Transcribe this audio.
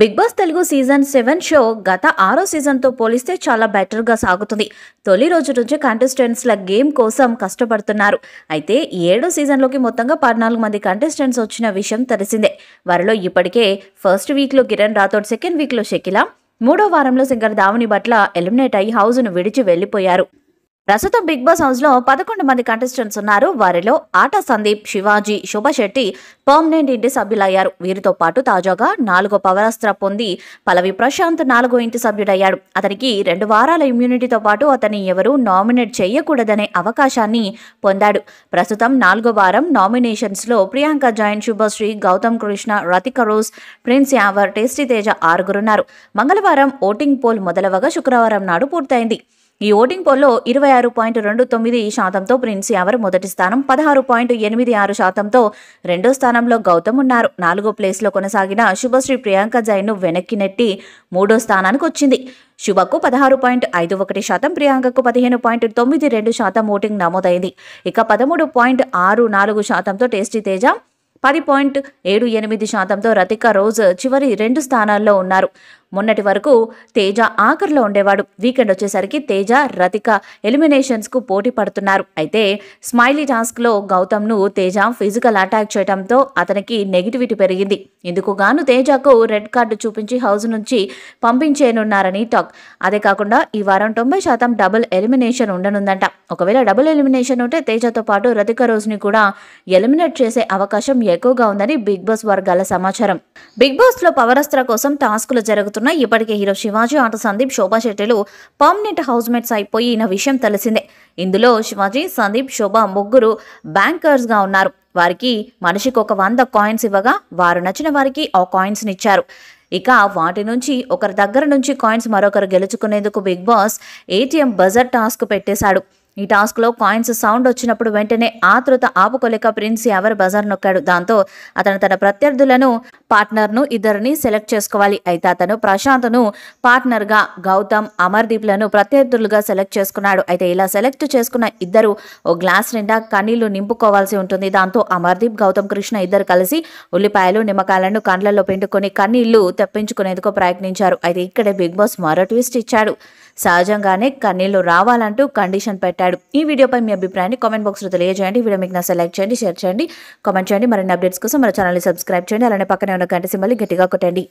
big Boss Telugu season seven show గత ఆరో సీజన్తో పోలిస్తే చాలా బెటర్గా సాగుతుంది తొలి రోజు నుంచి కంటెస్టెంట్స్ల గేమ్ కోసం కష్టపడుతున్నారు అయితే ఏడో సీజన్లోకి మొత్తంగా పద్నాలుగు మంది కంటెస్టెంట్స్ వచ్చిన విషయం తెలిసిందే వారిలో ఇప్పటికే ఫస్ట్ వీక్లో కిరణ్ రాథోడ్ సెకండ్ వీక్లో షకిల మూడో వారంలో సింగర్ దావుని బట్ల ఎలిమినేట్ అయ్యి హౌస్ను విడిచి వెళ్ళిపోయారు ప్రస్తుతం బిగ్ బాస్ హౌస్ లో పదకొండు మంది కంటెస్టెంట్స్ ఉన్నారు వారిలో ఆట సందీప్ శివాజీ శుభశెట్టి పర్మనెంట్ ఇంటి సభ్యులయ్యారు వీరితో పాటు తాజాగా నాలుగో పవరాస్త్ర పొంది పలవి ప్రశాంత్ నాలుగో ఇంటి సభ్యుడయ్యాడు అతనికి రెండు వారాల ఇమ్యూనిటీతో పాటు అతన్ని ఎవరూ నామినేట్ చేయకూడదనే అవకాశాన్ని పొందాడు ప్రస్తుతం నాలుగో వారం నామినేషన్స్ లో ప్రియాంక జాయిన్ శుభశ్రీ గౌతమ్ కృష్ణ రతిక రోజ్ ప్రిన్స్ యావర్ టేస్టీ తేజ ఆరుగురున్నారు మంగళవారం ఓటింగ్ పోల్ మొదలవగా శుక్రవారం నాడు పూర్తయింది ఈ ఓటింగ్ పోల్లో ఇరవై ఆరు పాయింట్ రెండు తొమ్మిది శాతంతో ప్రిన్స్ యావర్ మొదటి స్థానం పదహారు పాయింట్ ఎనిమిది ఆరు శాతంతో రెండో స్థానంలో గౌతమ్ ఉన్నారు నాలుగో ప్లేస్లో కొనసాగిన శుభశ్రీ ప్రియాంక జైన్ను వెనక్కి నెట్టి మూడో స్థానానికి వచ్చింది శుభకు పదహారు పాయింట్ ఐదు ఒకటి శాతం ప్రియాంకకు పదిహేను పాయింట్ తొమ్మిది రెండు శాతం ఓటింగ్ నమోదైంది ఇక పదమూడు పాయింట్ ఆరు నాలుగు శాతంతో టేస్టీ తేజ పది పాయింట్ ఏడు ఎనిమిది శాతంతో రతిక రోజ్ చివరి రెండు స్థానాల్లో ఉన్నారు మొన్నటి వరకు తేజ ఆఖరిలో ఉండేవాడు వీకెండ్ వచ్చేసరికి తేజ రతిక ఎలిమినేషన్స్కు పోటీ పడుతున్నారు అయితే స్మైలీ టాస్క్లో గౌతమ్ను తేజ ఫిజికల్ అటాక్ చేయడంతో అతనికి నెగిటివిటీ పెరిగింది ఇందుకు గాను తేజకు రెడ్ కార్డు చూపించి హౌస్ నుంచి పంపించేనున్నారని టాక్ అదే కాకుండా ఈ వారం తొంభై శాతం డబుల్ ఎలిమినేషన్ ఉండనుందంట ఒకవేళ డబుల్ ఎలిమినేషన్ ఉంటే తేజతో పాటు రతిక రోజుని కూడా ఎలిమినేట్ చేసే అవకాశం ఎక్కువగా ఉందని బిగ్ బాస్ వర్గాల సమాచారం బిగ్ బాస్లో పవరస్త్ర కోసం టాస్కులు జరుగుతున్నాయి నటిస్తున్న ఇప్పటికే హీరో శివాజీ ఆట సందీప్ శోభా శెట్టిలు పర్మనెంట్ హౌస్మేట్స్ అయిపోయిన విషయం తెలిసిందే ఇందులో శివాజీ సందీప్ శోభా ముగ్గురు బ్యాంకర్స్గా ఉన్నారు వారికి మనిషికి ఒక వంద కాయిన్స్ ఇవ్వగా వారు నచ్చిన వారికి ఆ కాయిన్స్ని ఇచ్చారు ఇక వాటి నుంచి ఒకరి దగ్గర నుంచి కాయిన్స్ మరొకరు గెలుచుకునేందుకు Bigg Boss ATM buzzer task పెట్టేశాడు ఈ టాస్క్లో కాయిన్స్ సౌండ్ వచ్చినప్పుడు వెంటనే ఆతృత ఆపుకోలేక ప్రిన్స్ ఎవరి బజార్ నొక్కాడు దాంతో అతను తన ప్రత్యర్థులను పార్ట్నర్ను ఇద్దరిని సెలెక్ట్ చేసుకోవాలి అయితే అతను పార్ట్నర్ పార్ట్నర్గా గౌతమ్ అమర్దీప్లను ప్రత్యర్థులుగా సెలెక్ట్ చేసుకున్నాడు అయితే ఇలా సెలెక్ట్ చేసుకున్న ఇద్దరు ఓ గ్లాస్ నిండా కన్నీళ్లు నింపుకోవాల్సి ఉంటుంది దాంతో అమర్దీప్ గౌతమ్ కృష్ణ ఇద్దరు కలిసి ఉల్లిపాయలు నిమ్మకాయలను కండ్లలో పిండుకొని కన్నీళ్లు తెప్పించుకునేందుకు ప్రయత్నించారు అయితే ఇక్కడే బిగ్ బాస్ మరో ట్విస్ట్ ఇచ్చాడు సహజంగానే కన్నీళ్లు రావాలంటూ కండిషన్ పెట్టాడు పెట్టాడు ఈ వీడియోపై మీ అభిప్రాయాన్ని కామెంట్ బాక్స్లో తెలియజేయండి వీడియో మీకు నచ్చ లైక్ చేయండి షేర్ చేయండి కామెంట్ చేయండి మరిన్ని అప్డేట్స్ కోసం మన ఛానల్ని సబ్స్క్రైబ్ చేయండి అలానే పక్కనే ఉన్న గంట సింబల్ని గట్టిగా కొట్టండి